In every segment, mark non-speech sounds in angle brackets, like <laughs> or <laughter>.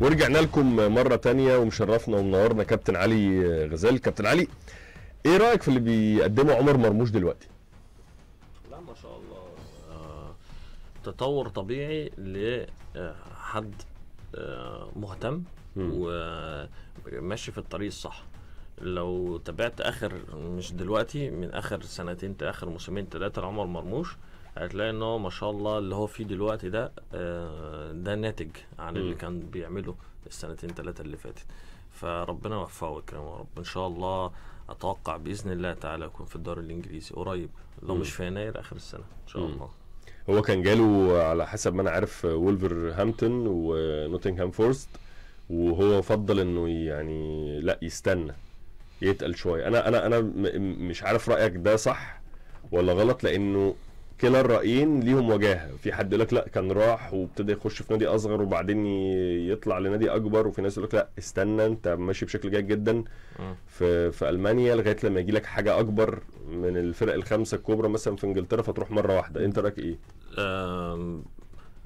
ورجعنا لكم مره تانية ومشرفنا ومنورنا كابتن علي غزال كابتن علي ايه رايك في اللي بيقدمه عمر مرموش دلوقتي لا ما شاء الله آه، تطور طبيعي لحد آه، مهتم وماشي آه، في الطريق الصح لو تابعت اخر مش دلوقتي من اخر سنتين اخر موسمين ثلاثه لعمر مرموش هتلاقي ان هو ما شاء الله اللي هو فيه دلوقتي ده آه، ده ناتج عن اللي كان بيعمله السنتين ثلاثه اللي فاتت فربنا يوفقه ويكرمه رب ان شاء الله اتوقع باذن الله تعالى يكون في الدوري الانجليزي قريب لو مش في يناير اخر السنه ان شاء الله هو كان جاله على حسب ما انا عارف هامبتون ونوتنغهام فورست وهو فضل انه يعني لا يستنى يتقل شويه انا انا انا مش عارف رايك ده صح ولا غلط لانه كلا الرايين ليهم وجاهه في حد يقول لك لا كان راح وابتدى يخش في نادي اصغر وبعدين يطلع لنادي اكبر وفي ناس يقول لك لا استنى انت ماشي بشكل جيد جدا في في المانيا لغايه لما يجي لك حاجه اكبر من الفرق الخمسه الكبرى مثلا في انجلترا فتروح مره واحده انت رايك ايه؟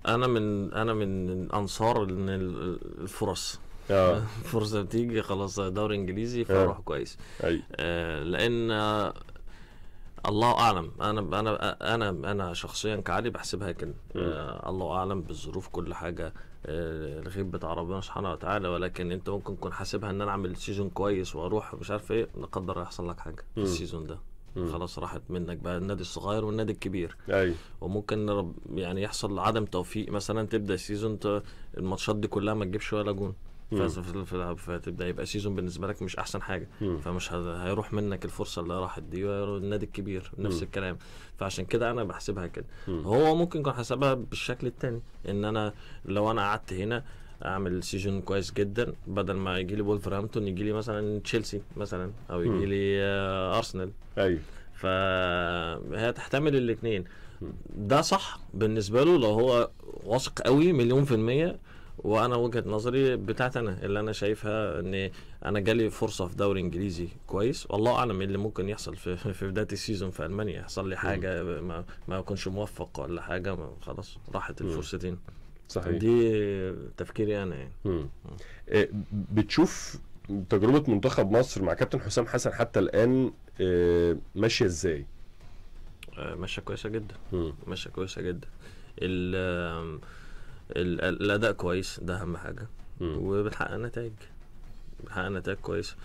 انا من انا من انصار ان الفرص اه <laughs> فرصه بتيجي خلاص دوري انجليزي آه. فاروح كويس أي. آه، لان الله اعلم انا انا انا انا شخصيا كعلي بحسبها كده آه الله اعلم بالظروف كل حاجه آه الغيب بتاع ربنا سبحانه وتعالى ولكن انت ممكن تكون حاسبها ان انا اعمل سيزون كويس واروح مش عارف ايه لا قدر يحصل لك حاجه في السيزون ده مم. خلاص راحت منك بقى النادي الصغير والنادي الكبير أي. وممكن رب يعني يحصل عدم توفيق مثلا تبدا السيزون الماتشات دي كلها ما تجيبش ولا جون فتبدا يبقى سيزون بالنسبه لك مش احسن حاجه مم. فمش هيروح منك الفرصه اللي راحت دي النادي الكبير نفس مم. الكلام فعشان كده انا بحسبها كده هو ممكن يكون حسبها بالشكل الثاني ان انا لو انا قعدت هنا اعمل سيزون كويس جدا بدل ما يجي لي وولفرهامبتون يجي لي مثلا تشيلسي مثلا او يجي لي ارسنال ايوه فهي تحتمل الاثنين ده صح بالنسبه له لو هو واثق قوي مليون في الميه وانا وجهه نظري بتاعت انا اللي انا شايفها ان انا جالي فرصه في دوري انجليزي كويس والله اعلم ايه اللي ممكن يحصل في, في بدايه السيزون في المانيا يحصل لي حاجه ما, ما اكونش موفق ولا حاجه خلاص راحت الفرصتين صحيح دي تفكيري انا يعني آه، بتشوف تجربه منتخب مصر مع كابتن حسام حسن حتى الان آه، ماشيه ازاي؟ آه، ماشيه كويسه جدا ماشيه كويسه جدا الاداء كويس ده اهم حاجه وبتحقق نتائج بتحقق نتائج كويسه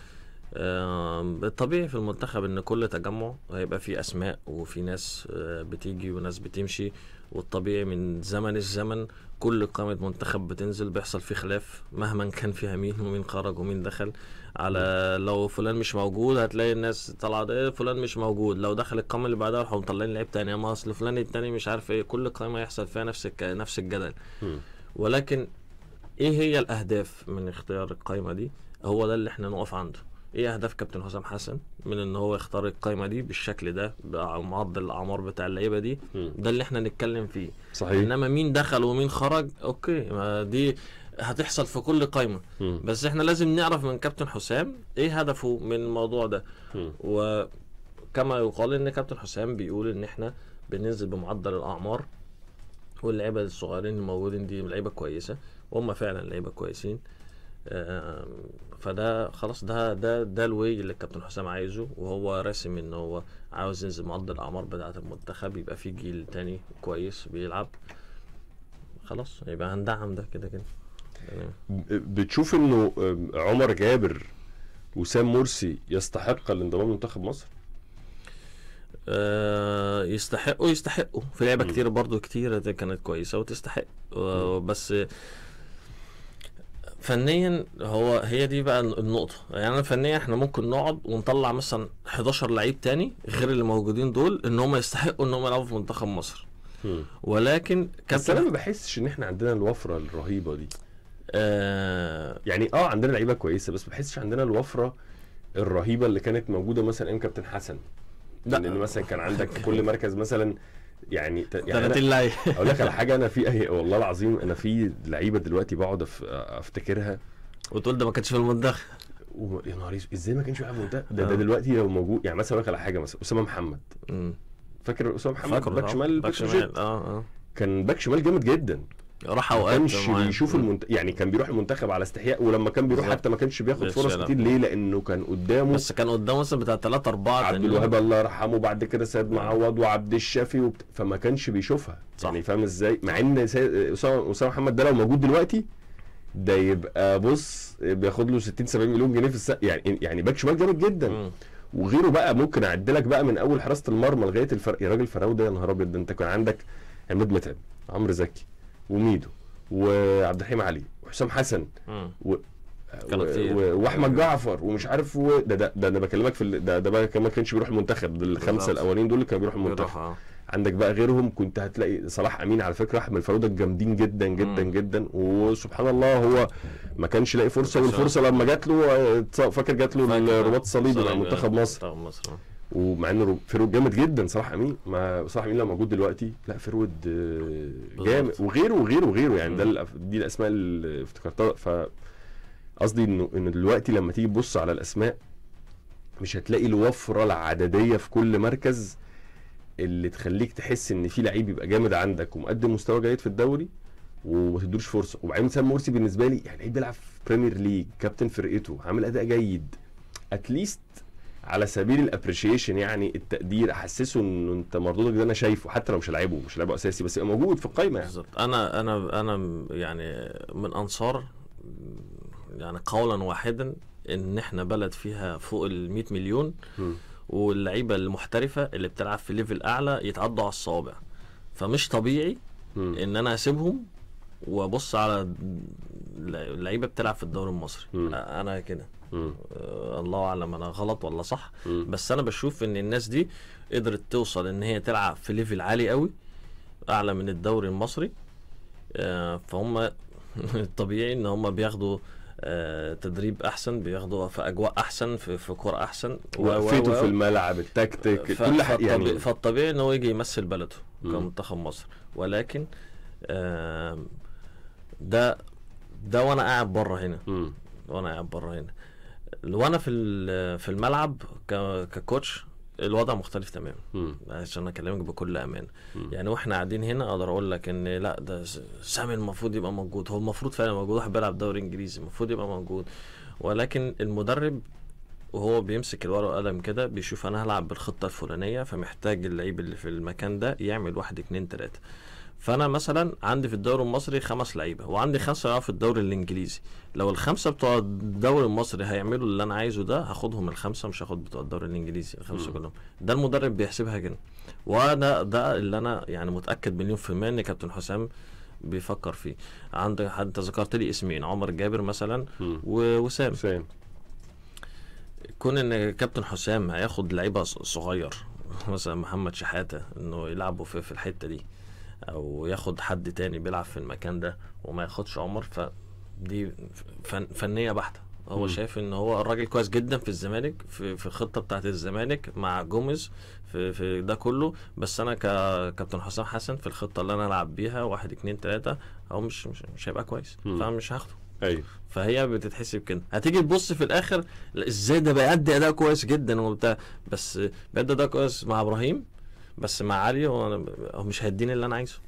الطبيعي في المنتخب ان كل تجمع هيبقى فيه اسماء وفي ناس آه، بتيجي وناس بتمشي والطبيعي من زمن الزمن كل قائمة منتخب بتنزل بيحصل فيه خلاف مهما كان فيها مين ومين خرج ومين دخل على لو فلان مش موجود هتلاقي الناس طالعه ايه فلان مش موجود لو دخل القامة اللي بعدها راحوا مطلعين لعيب تاني ما اصل فلان التاني مش عارف ايه كل قائمة يحصل فيها نفس نفس الجدل ولكن ايه هي الاهداف من اختيار القائمة دي هو ده اللي احنا نقف عنده ايه اهداف كابتن حسام حسن من ان هو يختار القائمه دي بالشكل ده بمعدل الاعمار بتاع اللعيبه دي ده اللي احنا نتكلم فيه صحيح انما مين دخل ومين خرج اوكي ما دي هتحصل في كل قائمه بس احنا لازم نعرف من كابتن حسام ايه هدفه من الموضوع ده وكما يقال ان كابتن حسام بيقول ان احنا بننزل بمعدل الاعمار واللعيبه الصغيرين الموجودين دي لعيبه كويسه وهم فعلا لعيبه كويسين آه، فده خلاص ده ده ده الوي اللي الكابتن حسام عايزه وهو راسم ان هو عاوز ينزل معدل الاعمار بتاعه المنتخب يبقى في جيل تاني كويس بيلعب خلاص يبقى هندعم ده كده كده بتشوف انه آه، عمر جابر وسام مرسي يستحق الانضمام لمنتخب مصر؟ آه، يستحقوا يستحقوا في لعبه كتير برضو كتير كانت كويسه وتستحق بس فنيا هو هي دي بقى النقطه يعني فنيا احنا ممكن نقعد ونطلع مثلا 11 لعيب تاني غير اللي موجودين دول ان هم يستحقوا ان هم يلعبوا في منتخب مصر ولكن بس انا ما بحسش ان احنا عندنا الوفره الرهيبه دي آه يعني اه عندنا لعيبه كويسه بس ما بحسش عندنا الوفره الرهيبه اللي كانت موجوده مثلا ايام كابتن حسن لا لان مثلا كان عندك كل مركز مثلا يعني يعني 30 اقول لك على <laughs> حاجه انا في والله العظيم انا في لعيبه دلوقتي بقعد افتكرها وتقول ده ما كانش في المنتخب و... يا نهار ازاي ما كانش بيلعب ده ده, ده آه. دلوقتي لو موجود يعني مثلا اقول لك على حاجه مثلا اسامه محمد فاكر اسامه محمد باك شمال باك شمال اه اه كان باك شمال جامد جدا راح اوقات بيشوف المنت... يعني كان بيروح المنتخب على استحياء ولما كان بيروح حتى ما كانش بياخد فرص يعني كتير ليه لانه كان قدامه بس كان قدامه مثلا بتاع 3 4 عبد الوهاب الله يرحمه بعد كده سيد آه. معوض وعبد الشافي وبت... فما كانش بيشوفها صح. يعني فاهم ازاي مع ان اسامه اسامه محمد ده لو موجود دلوقتي ده يبقى بص بياخد له 60 70 مليون جنيه في السنه يعني يعني باك شمال جامد جدا م. وغيره بقى ممكن اعدلك بقى من اول حراسه المرمى لغايه الفرق يا راجل فراوده يا نهار ابيض انت كان عندك عماد متعب عمرو زكي وميدو وعبد الرحيم علي وحسام حسن و... واحمد جعفر ومش عارف و... ده, ده ده انا بكلمك في ال... ده ده بقى ما كانش بيروح المنتخب الخمسه الاولين دول اللي كانوا بيروحوا المنتخب اه. عندك بقى غيرهم كنت هتلاقي صلاح امين على فكره احمد فروده جامدين جدا جدا مم. جدا وسبحان الله هو ما كانش لاقي فرصه والفرصه لما جات له آه، فاكر جات له الرباط الصليبي مع منتخب آه، مصر مصر ومع ان فيرود جامد جدا صلاح امين ما صلاح امين لو موجود دلوقتي لا فيرود آه، جامد وغيره وغيره وغيره يعني ده دي الاسماء اللي افتكرتها ف قصدي انه ان دلوقتي لما تيجي تبص على الاسماء مش هتلاقي الوفره العدديه في كل مركز اللي تخليك تحس ان في لعيب يبقى جامد عندك ومقدم مستوى جيد في الدوري وما تدوش فرصه وبعدين سام مرسي بالنسبه لي يعني لعيب بيلعب في بريمير ليج كابتن فرقته عامل اداء جيد اتليست على سبيل الابريشيشن يعني التقدير احسسه ان انت مردودك ده انا شايفه حتى لو مش لاعبه مش لاعبه اساسي بس يبقى موجود في القايمه يعني بالظبط انا انا انا يعني من انصار يعني قولا واحدا ان احنا بلد فيها فوق ال 100 مليون واللعيبه المحترفه اللي بتلعب في ليفل اعلى يتعدوا على الصوابع فمش طبيعي م. ان انا اسيبهم وابص على اللعيبه بتلعب في الدوري المصري انا كده آه الله اعلم انا غلط ولا صح بس انا بشوف ان الناس دي قدرت توصل ان هي تلعب في ليفل عالي قوي اعلى من الدوري المصري آه فهم الطبيعي <laughs> ان هم بياخدوا آه، تدريب احسن بياخدوا في اجواء احسن في, في كوره احسن وقفته في الملعب التكتيك كل حاجه يعني فالطبيعي ان هو يجي يمثل بلده كمنتخب مصر ولكن ده ده وانا قاعد بره هنا م. وانا قاعد بره هنا وانا في في الملعب ككوتش الوضع مختلف تماما عشان اكلمك بكل امان مم. يعني واحنا قاعدين هنا اقدر اقول لك ان لا ده سامي المفروض يبقى موجود هو المفروض فعلا موجود واحد بيلعب دوري انجليزي المفروض يبقى موجود ولكن المدرب وهو بيمسك الورقه والقلم كده بيشوف انا هلعب بالخطه الفلانيه فمحتاج اللعيب اللي في المكان ده يعمل واحد اتنين تلاته فانا مثلا عندي في الدوري المصري خمس لعيبه وعندي خمسه في الدوري الانجليزي لو الخمسه بتوع الدوري المصري هيعملوا اللي انا عايزه ده هاخدهم الخمسه مش هاخد بتوع الدوري الانجليزي الخمسه م. كلهم ده المدرب بيحسبها كده وانا ده اللي انا يعني متاكد مليون في الميه ان كابتن حسام بيفكر فيه عندك انت ذكرت لي اسمين عمر جابر مثلا ووسام سام كون ان كابتن حسام هياخد لعيبه صغير <laughs> مثلا محمد شحاته انه يلعبوا في, في الحته دي او ياخد حد تاني بيلعب في المكان ده وما ياخدش عمر فدي فن فنيه بحته هو م. شايف ان هو الراجل كويس جدا في الزمالك في, في الخطه بتاعت الزمالك مع جوميز في, في ده كله بس انا ككابتن حسام حسن في الخطه اللي انا العب بيها واحد اتنين تلاته هو مش مش, مش هيبقى كويس فمش هاخده ايوه فهي بتتحسب كده هتيجي تبص في الاخر ازاي ده بيأدي اداء كويس جدا وبتاع بس بيأدي اداء كويس مع ابراهيم بس مع علي هو مش هيديني اللي انا عايزه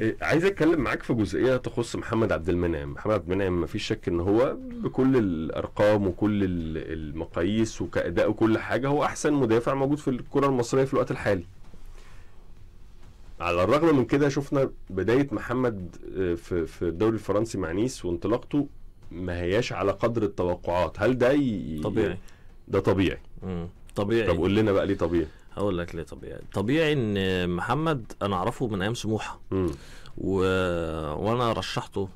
إيه، عايز اتكلم معاك في جزئيه تخص محمد عبد المنعم محمد عبد المنعم مفيش شك ان هو بكل الارقام وكل المقاييس وكاداء وكل حاجه هو احسن مدافع موجود في الكره المصريه في الوقت الحالي على الرغم من كده شفنا بدايه محمد آه، في في الدوري الفرنسي مع نيس وانطلاقته ما هياش على قدر التوقعات هل ده ي... طبيعي ده طبيعي مم. طبيعي طب قول لنا بقى ليه طبيعي هقول لك ليه طبيعي طبيعي ان محمد انا اعرفه من ايام سموحه و... وانا رشحته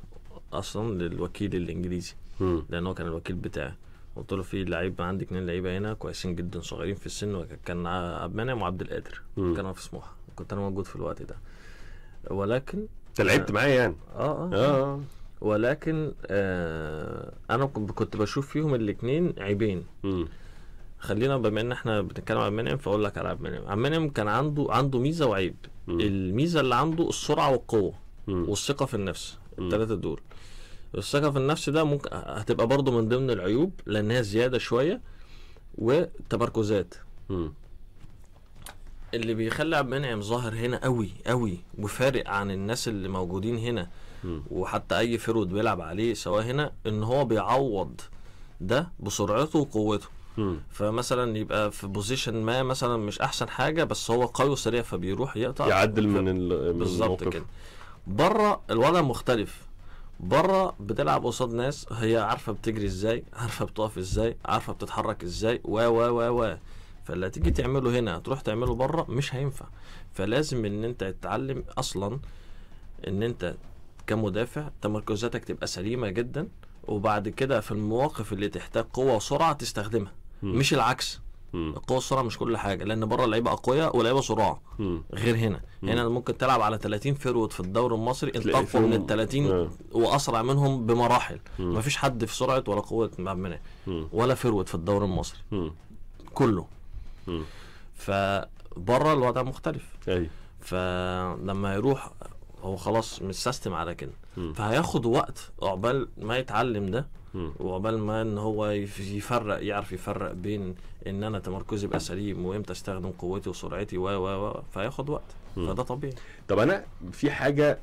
اصلا للوكيل الانجليزي م. لان هو كان الوكيل بتاعي قلت له في لعيب عندي اثنين لعيبه هنا كويسين جدا صغيرين في السن وكان عبد المنعم وعبد القادر كانوا في سموحه كنت انا موجود في الوقت ده ولكن انت لعبت معايا يعني اه اه, آه. آه. ولكن آه انا كنت بشوف فيهم الاثنين عيبين م. خلينا بما ان احنا بنتكلم عن منعم فاقول لك على عبد المنعم عبد المنعم كان عنده عنده ميزه وعيب م. الميزه اللي عنده السرعه والقوه م. والثقه في النفس الثلاثه دول الثقه في النفس ده ممكن هتبقى برضه من ضمن العيوب لانها زياده شويه وتمركزات اللي بيخلي عبد المنعم ظاهر هنا قوي قوي وفارق عن الناس اللي موجودين هنا وحتى اي فرود بيلعب عليه سواء هنا ان هو بيعوض ده بسرعته وقوته فمثلا يبقى في بوزيشن ما مثلا مش احسن حاجه بس هو قوي وسريع فبيروح يقطع يعدل من بالظبط كده بره الوضع مختلف بره بتلعب قصاد ناس هي عارفه بتجري ازاي عارفه بتقف ازاي عارفه بتتحرك ازاي و و و و فاللي هتيجي تعمله هنا تروح تعمله بره مش هينفع فلازم ان انت تتعلم اصلا ان انت كمدافع تمركزاتك تبقى سليمه جدا وبعد كده في المواقف اللي تحتاج قوه وسرعه تستخدمها مش العكس القوه والسرعه مش كل حاجه لان بره اللعيبه اقوياء ولعيبه صراع غير هنا مم. هنا ممكن تلعب على 30 فيرود في الدوري المصري انت اقوى من ال 30 آه. واسرع منهم بمراحل مم. مفيش حد في سرعه ولا قوه منها ولا فيرود في الدوري المصري مم. كله مم. فبره الوضع مختلف أي. فلما يروح هو خلاص متسيستم على كده فهياخد وقت عقبال ما يتعلم ده وقبل ما ان هو يفرق يعرف يفرق بين ان انا تمركزي يبقى سليم وامتى استخدم قوتي وسرعتي و و و فياخد وقت فده طبيعي طب انا في حاجه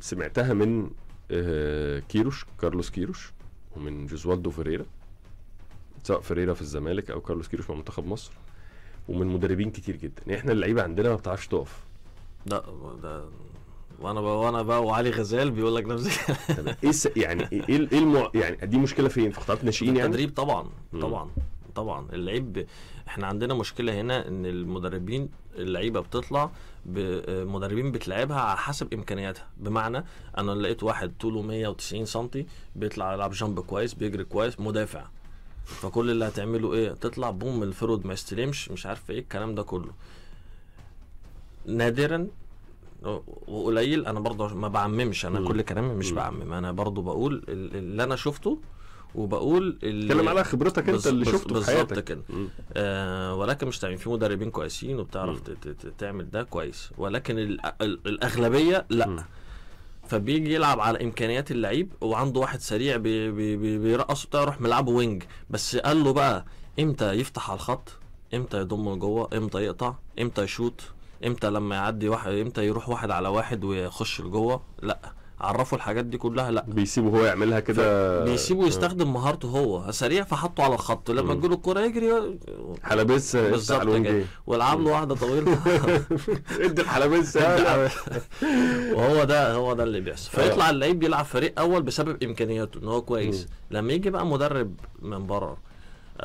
سمعتها من آه، كيروش كارلوس كيروش ومن جوزوالدو فيريرا سواء فيريرا في الزمالك او كارلوس كيروش مع منتخب مصر ومن مدربين كتير جدا احنا اللعيبه عندنا ما بتعرفش تقف لا ده وانا بقى وانا بقى وعلي غزال بيقول لك نفس الكلام ايه يعني ايه, إيه, إيه المع... يعني دي مشكله فين في اختيارات الناشئين يعني التدريب طبعا طبعا طبعا اللعيب احنا عندنا مشكله هنا ان المدربين اللعيبه بتطلع آه، مدربين بتلعبها على حسب امكانياتها بمعنى انا لقيت واحد طوله 190 سم بيطلع يلعب جامب كويس بيجري كويس مدافع فكل اللي هتعمله ايه تطلع بوم الفرود ما يستلمش مش عارف ايه الكلام ده كله نادرا وقليل انا برضه ما بعممش انا م. كل كلامي مش م. بعمم انا برضه بقول اللي انا شفته وبقول اتكلم على خبرتك انت اللي شفته في حياتك كده آه ولكن مش تعمل في مدربين كويسين وبتعرف تعمل ده كويس ولكن الاغلبيه لا م. فبيجي يلعب على امكانيات اللعيب وعنده واحد سريع بي بي بي بيرقص وبتاع يروح ملعبه وينج بس قال له بقى امتى يفتح على الخط امتى يضمه لجوه امتى يقطع امتى يشوط امتى لما يعدي واحد امتى يروح واحد على واحد ويخش لجوه لا عرفوا الحاجات دي كلها لا بيسيبه هو يعملها كده بيسيبه يستخدم آه. مهارته هو سريع فحطه على الخط لما تجيله الكوره يجري حلبسة بالظبط والعب له واحده طويله <laughs> ادي الحلبس وهو ده هو ده اللي بيحصل فيطلع آه. اللعيب بيلعب فريق اول بسبب امكانياته ان هو كويس لما يجي بقى مدرب من بره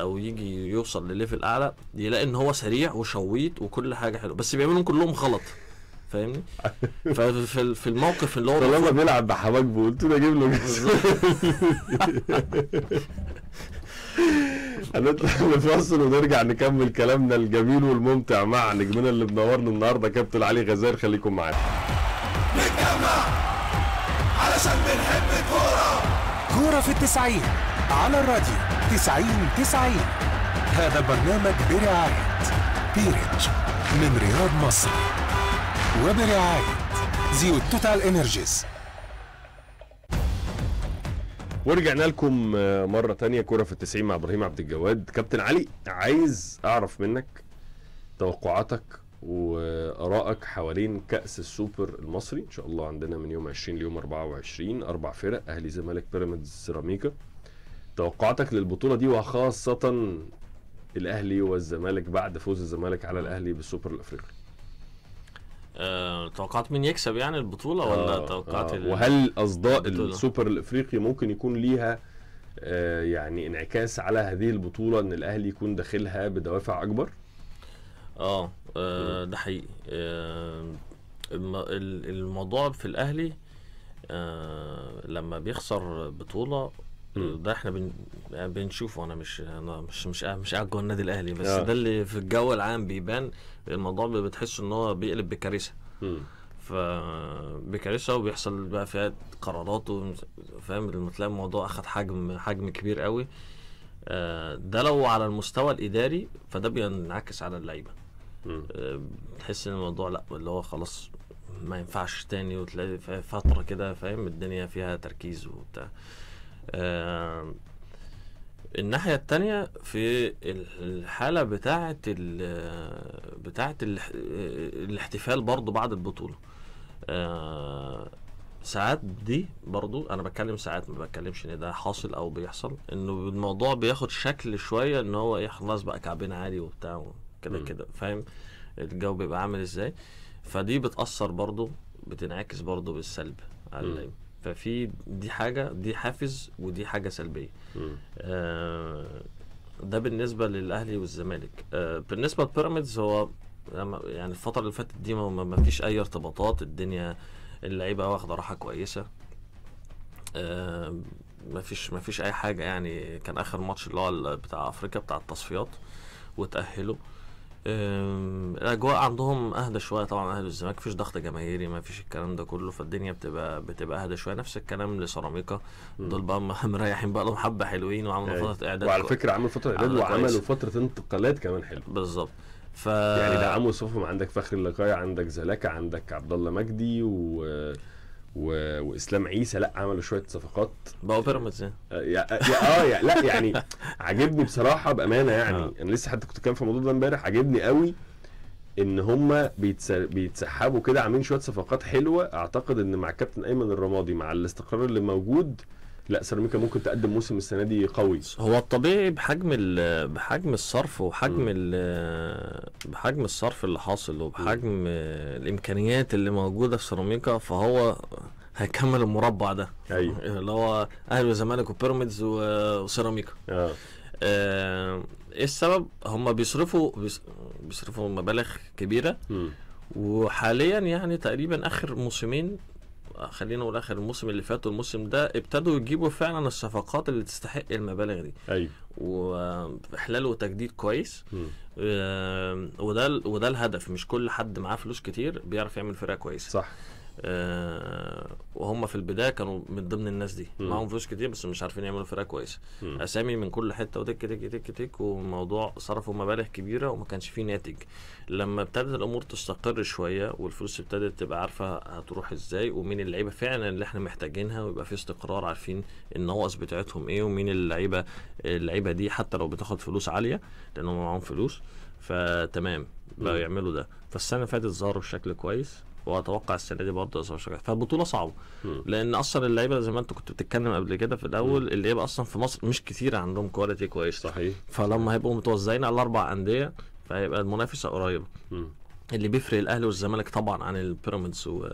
او يجي يوصل لليفل اعلى يلاقي ان هو سريع وشويت وكل حاجه حلوه بس بيعملهم كلهم غلط فاهمني؟ <laughs> ففي الموقف اللي هو طالما بيلعب بحواجبه قلت له اجيب له <laughs> هنطلع نفصل ونرجع نكمل كلامنا الجميل والممتع مع نجمنا اللي منورنا النهارده كابتن علي غزال خليكم معانا نتجمع علشان بنحب الكوره كوره في التسعين على الراديو 90 90 هذا برنامج برعاية بيرج من رياض مصر وبرعاية زيوت توتال انرجيز ورجعنا لكم آه، مرة تانية كرة في التسعين مع إبراهيم عبد الجواد كابتن علي عايز أعرف منك توقعاتك وارائك حوالين كاس السوبر المصري ان شاء الله عندنا من يوم 20 ليوم 24 اربع فرق اهلي زمالك بيراميدز سيراميكا توقعاتك للبطوله دي وخاصه الاهلي والزمالك بعد فوز الزمالك على الاهلي بالسوبر الافريقي آه، توقعات مين يكسب يعني البطوله ولا آه توقعات آه وهل اصداء السوبر الافريقي ممكن يكون ليها آه يعني انعكاس على هذه البطوله ان الاهلي يكون داخلها بدوافع اكبر اه, آه ده حقيقي آه الموضوع في الاهلي آه لما بيخسر بطوله ده احنا بن... يعني بنشوفه انا مش انا مش مش مش قاعد جوه النادي الاهلي بس آه. ده اللي في الجو العام بيبان الموضوع بتحس ان هو بيقلب بكارثه فبكارثه وبيحصل بقى فيها قرارات فاهم لما تلاقي الموضوع اخد حجم حجم كبير قوي آه، ده لو على المستوى الاداري فده بينعكس على اللعيبه آه، تحس ان الموضوع لا اللي هو خلاص ما ينفعش تاني وتلاقي فتره كده فاهم الدنيا فيها تركيز وبتاع الناحية التانية في الحالة بتاعة بتاعة الاحتفال برضو بعد البطولة ساعات دي برضو انا بتكلم ساعات ما بتكلمش ان ده حاصل او بيحصل انه الموضوع بياخد شكل شوية ان هو ايه خلاص بقى كعبين عالي وبتاع كده كده فاهم الجو بيبقى عامل ازاي فدي بتأثر برضو بتنعكس برضو بالسلب على اللعيبة ففي دي حاجه دي حافز ودي حاجه سلبيه آه ده بالنسبه للاهلي والزمالك آه بالنسبه لبيراميدز هو يعني الفتره اللي فاتت دي ما فيش اي ارتباطات الدنيا اللعيبه واخده راحه كويسه آه ما فيش ما فيش اي حاجه يعني كان اخر ماتش اللي هو بتاع افريقيا بتاع التصفيات وتاهلوا آه الاجواء عندهم اهدى شويه طبعا اهل الزمالك مفيش ضغط جماهيري مفيش الكلام ده كله فالدنيا بتبقى بتبقى اهدى شويه نفس الكلام لسيراميكا دول بقى <laughs> مريحين بقى لهم حبه حلوين وعملوا أيه. فتره اعداد وعلى فكره عملوا فتره اعداد وعملوا فتره انتقالات كمان حلوه بالظبط ف... يعني دعموا صفهم عندك فخري اللقاية عندك زلاكا عندك عبد الله مجدي و و... واسلام عيسى لا عملوا شويه صفقات بقوا بيراميدز يعني اه, آه، لا يعني عاجبني بصراحه بامانه يعني آه. انا لسه حتى كنت كان في الموضوع ده امبارح عاجبني قوي ان هم بيتس... بيتسحبوا كده عاملين شويه صفقات حلوه اعتقد ان مع الكابتن ايمن الرمادي مع الاستقرار اللي موجود لا سيراميكا ممكن تقدم موسم السنه دي قوي هو الطبيعي بحجم بحجم الصرف وحجم بحجم الصرف اللي حاصل وبحجم م. الامكانيات اللي موجوده في سيراميكا فهو هيكمل المربع ده ايوه اللي هو اهلي وزمالك وبيراميدز وسيراميكا اه آه ايه السبب هم بيصرفوا بيصرفوا مبالغ كبيره م. وحاليا يعني تقريبا اخر موسمين خلينا نقول اخر الموسم اللي فات والموسم ده ابتدوا يجيبوا فعلا الصفقات اللي تستحق المبالغ دي ايوه واحلال وتجديد كويس وده وده الهدف مش كل حد معاه فلوس كتير بيعرف يعمل فرقه كويسه صح آه، وهم في البدايه كانوا من ضمن الناس دي معاهم فلوس كتير بس مش عارفين يعملوا فرقه كويسه اسامي من كل حته وتك تك تك تك وموضوع صرفوا مبالغ كبيره وما كانش فيه ناتج لما ابتدت الامور تستقر شويه والفلوس ابتدت تبقى عارفه هتروح ازاي ومين اللعيبه فعلا اللي احنا محتاجينها ويبقى في استقرار عارفين النواقص بتاعتهم ايه ومين اللعيبه اللعيبه دي حتى لو بتاخد فلوس عاليه لانهم معاهم فلوس فتمام بقوا يعملوا ده فالسنه فاتت ظهروا بشكل كويس واتوقع السنه دي برضه اصابه شجاعه فالبطوله صعبه لان اصلا اللعيبه زي ما انت كنت بتتكلم قبل كده في الاول اللعيبه اصلا في مصر مش كثير عندهم كواليتي كويس صحيح فلما هيبقوا متوزعين على اربع انديه فهيبقى المنافسه قريبه اللي بيفرق الاهلي والزمالك طبعا عن البيراميدز و...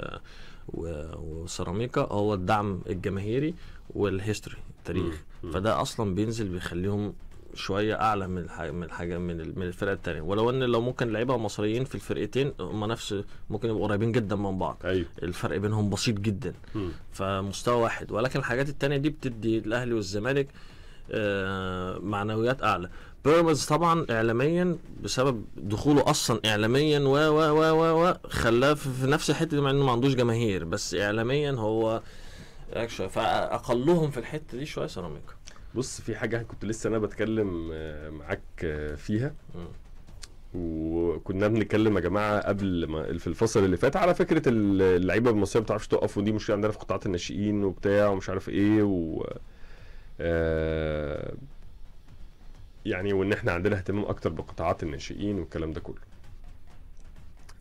و... وسيراميكا هو الدعم الجماهيري والهيستوري التاريخ مم. فده اصلا بينزل بيخليهم شويه اعلى من الحاجة من الحاجه من الفرق الثانيه ولو ان لو ممكن لعيبه مصريين في الفرقتين هم نفس ممكن يبقوا قريبين جدا من بعض أيوه. الفرق بينهم بسيط جدا م. فمستوى واحد ولكن الحاجات الثانيه دي بتدي الاهلي والزمالك آه معنويات اعلى بيراميدز طبعا اعلاميا بسبب دخوله اصلا اعلاميا و و و و خلاه في نفس الحته مع انه ما عندوش جماهير بس اعلاميا هو اكشن فاقلهم في الحته دي شويه سيراميكا بص في حاجه كنت لسه انا بتكلم آه، معاك آه، فيها وكنا بنتكلم يا جماعه قبل ما في الفصل اللي فات على فكره اللعيبه المصريه ما بتعرفش تقف ودي مشكله عندنا في قطاعات الناشئين وبتاع ومش عارف ايه و آه، يعني وان احنا عندنا اهتمام اكتر بقطاعات الناشئين والكلام ده كله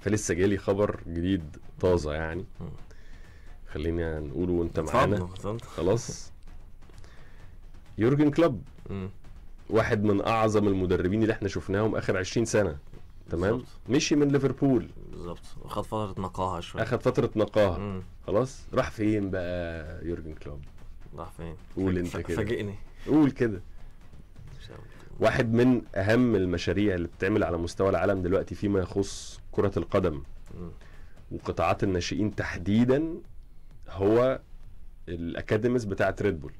فلسه جالي خبر جديد طازه يعني خلينا نقوله وانت معانا خلاص <laughs> يورجن كلوب واحد من اعظم المدربين اللي احنا شفناهم اخر 20 سنه تمام بالزبط. مشي من ليفربول بالظبط اخذ فتره نقاهه شويه اخد فتره نقاهه مم. خلاص راح فين بقى يورجن كلوب راح فين قول انت كده فاجئني قول كده واحد من اهم المشاريع اللي بتتعمل على مستوى العالم دلوقتي فيما يخص كره القدم وقطاعات الناشئين تحديدا هو الاكاديميز بتاعه ريد بول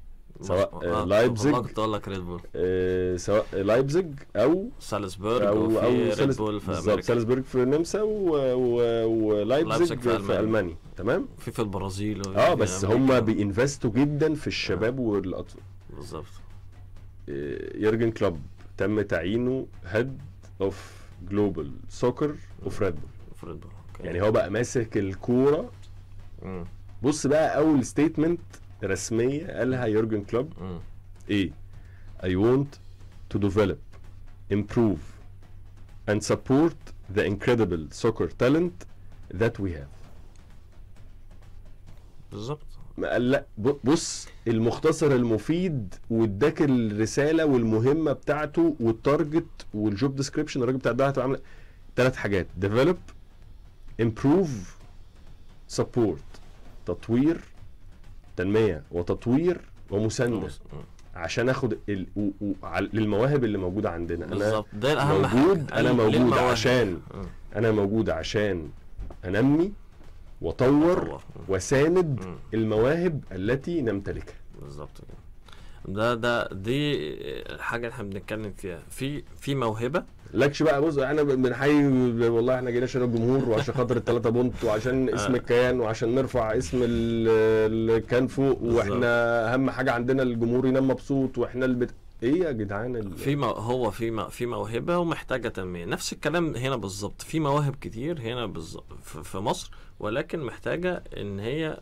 سواء آه، لايبزيج كنت اقول لك ريد بول آه، سواء لايبزيج او سالزبورج او او ريد بول في امريكا سالزبورج في النمسا ولايبزيج في, في المانيا تمام في في البرازيل اه بس هم بينفستوا جدا في الشباب آه. والاطفال بالظبط آه، يورجن كلوب تم تعيينه هيد اوف جلوبال سوكر اوف ريد اوف ريد بول يعني هو بقى ماسك الكوره بص بقى اول ستيتمنت رسميه قالها يورجن كلوب ايه I want to develop improve and support the incredible soccer talent that we have بالظبط لا بص المختصر المفيد واداك الرساله والمهمه بتاعته والتارجت والجوب ديسكريبشن الراجل بتاع ده هتعمل ثلاث حاجات ديفلوب امبروف سبورت تطوير تنميه وتطوير ومسانده عشان اخد ال... و... و... للمواهب اللي موجوده عندنا انا ده الاهم موجود حاجة. انا موجود للمواهب. عشان انا موجود عشان انمي واطور واساند المواهب التي نمتلكها بالظبط كده ده ده دي الحاجه اللي احنا بنتكلم فيها في في موهبه لكش بقى بص احنا بنحيي والله احنا جينا عشان الجمهور وعشان خاطر الثلاثه بونت وعشان <laughs> آه. اسم الكيان وعشان نرفع اسم اللي كان فوق واحنا اهم حاجه عندنا الجمهور ينام مبسوط واحنا اللي بت... ايه يا جدعان في مو... هو في م... في موهبه ومحتاجه تنميه نفس الكلام هنا بالظبط في مواهب كتير هنا بالظبط في مصر ولكن محتاجه ان هي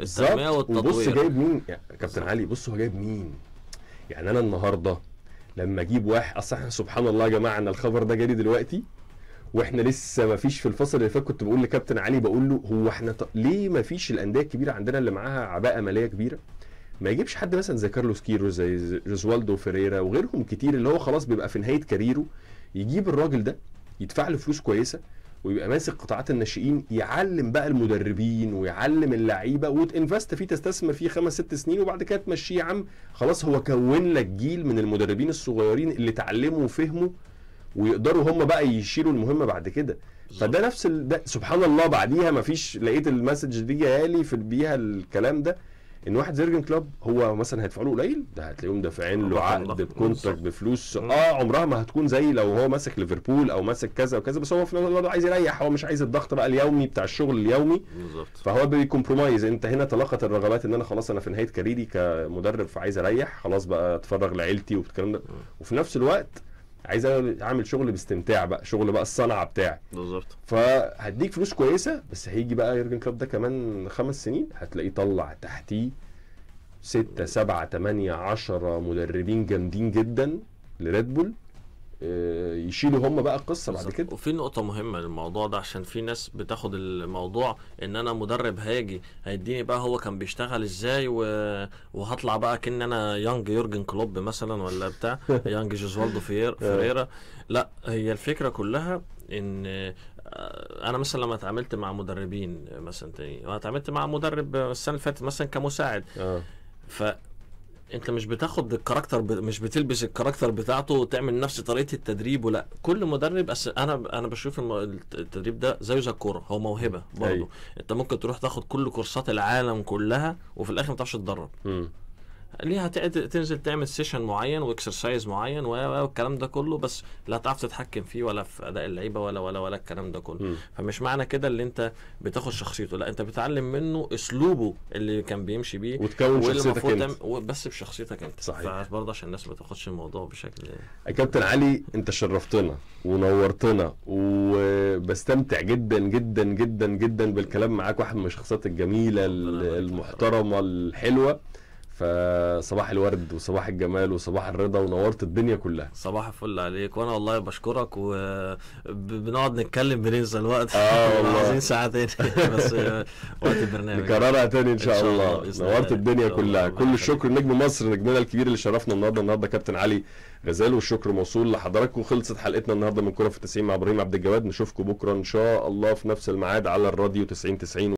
التنميه والتطوير بص جايب مين يا كابتن علي بص هو جايب مين يعني انا النهارده لما اجيب واحد اصل احنا سبحان الله يا جماعه ان الخبر ده جالي دلوقتي واحنا لسه ما فيش في الفصل اللي فات كنت بقول لكابتن علي بقول له هو احنا ط... ليه ما فيش الانديه الكبيره عندنا اللي معاها عباءه ماليه كبيره ما يجيبش حد مثلا زي كارلوس كيرو زي جوزوالدو فيريرا وغيرهم كتير اللي هو خلاص بيبقى في نهايه كاريره يجيب الراجل ده يدفع له فلوس كويسه ويبقى ماسك قطاعات الناشئين يعلم بقى المدربين ويعلم اللعيبه وتنفست فيه تستثمر فيه خمس ست سنين وبعد كده تمشيه يا عم خلاص هو كون لك جيل من المدربين الصغيرين اللي اتعلموا وفهموا ويقدروا هم بقى يشيلوا المهمه بعد كده فده نفس ده سبحان الله بعديها ما فيش لقيت المسج دي جايه لي في بيها الكلام ده ان واحد زي كلوب هو مثلا هيدفع له قليل ده هتلاقيهم دافعين له عقد بكونتراكت بفلوس اه عمرها ما هتكون زي لو هو ماسك ليفربول او ماسك كذا وكذا بس هو في نفس الوقت عايز يريح هو مش عايز الضغط بقى اليومي بتاع الشغل اليومي بالظبط فهو بيكمبرومايز انت هنا تلاقت الرغبات ان انا خلاص انا في نهايه كاريري كمدرب فعايز اريح خلاص بقى اتفرغ لعيلتي والكلام ده وفي نفس الوقت عايز اعمل شغل باستمتاع بقى شغل بقى الصنعه بتاعي بالظبط فهديك فلوس كويسه بس هيجي بقى يورجن كلوب ده كمان خمس سنين هتلاقيه طلع تحتيه ستة سبعة تمانية عشرة مدربين جامدين جدا لريد بول آه، يشيلوا هم بقى القصه بعد كده وفي نقطه مهمه للموضوع ده عشان في ناس بتاخد الموضوع ان انا مدرب هاجي هيديني بقى هو كان بيشتغل ازاي و... وهطلع بقى كان انا يانج يورجن كلوب مثلا ولا بتاع <laughs> يانج جوزوالدو آه. فيريرا لا هي الفكره كلها ان آه، انا مثلا لما اتعاملت مع مدربين مثلا تاني اتعاملت مع مدرب السنه اللي فاتت مثلا كمساعد أه. ف انت مش بتاخد الكاركتر ب... مش بتلبس الكاركتر بتاعته وتعمل نفس طريقه التدريب ولا كل مدرب أس... انا انا بشوف الم... التدريب ده زيه زي الكوره هو موهبه برضه أيوه. انت ممكن تروح تاخد كل كورسات العالم كلها وفي الاخر ما تعرفش تتدرب ليها تنزل تعمل سيشن معين واكسرسايز معين والكلام ده كله بس لا تعرف تتحكم فيه ولا في اداء اللعيبه ولا ولا ولا الكلام ده كله م. فمش معنى كده اللي انت بتاخد شخصيته لا انت بتتعلم منه اسلوبه اللي كان بيمشي بيه وتكون شخصيتك انت بس بشخصيتك انت صحيح برضه عشان الناس ما تاخدش الموضوع بشكل كابتن علي انت شرفتنا ونورتنا وبستمتع جدا جدا جدا جدا بالكلام معاك واحد من الشخصيات الجميله المحترمه الحلوه فصباح الورد وصباح الجمال وصباح الرضا ونورت الدنيا كلها صباح الفل عليك وانا والله بشكرك وبنقعد نتكلم بننسى الوقت اه والله <laughs> عايزين ساعتين <laughs> بس وقت البرنامج نكررها تاني ان شاء, إن شاء الله, الله. نورت الدنيا الله. كلها كل الشكر لنجم مصر نجمنا الكبير اللي شرفنا النهارده النهارده كابتن علي غزال والشكر موصول لحضراتكم خلصت حلقتنا النهارده من كوره في 90 مع ابراهيم عبد الجواد نشوفكم بكره ان شاء الله في نفس الميعاد على الراديو 90 90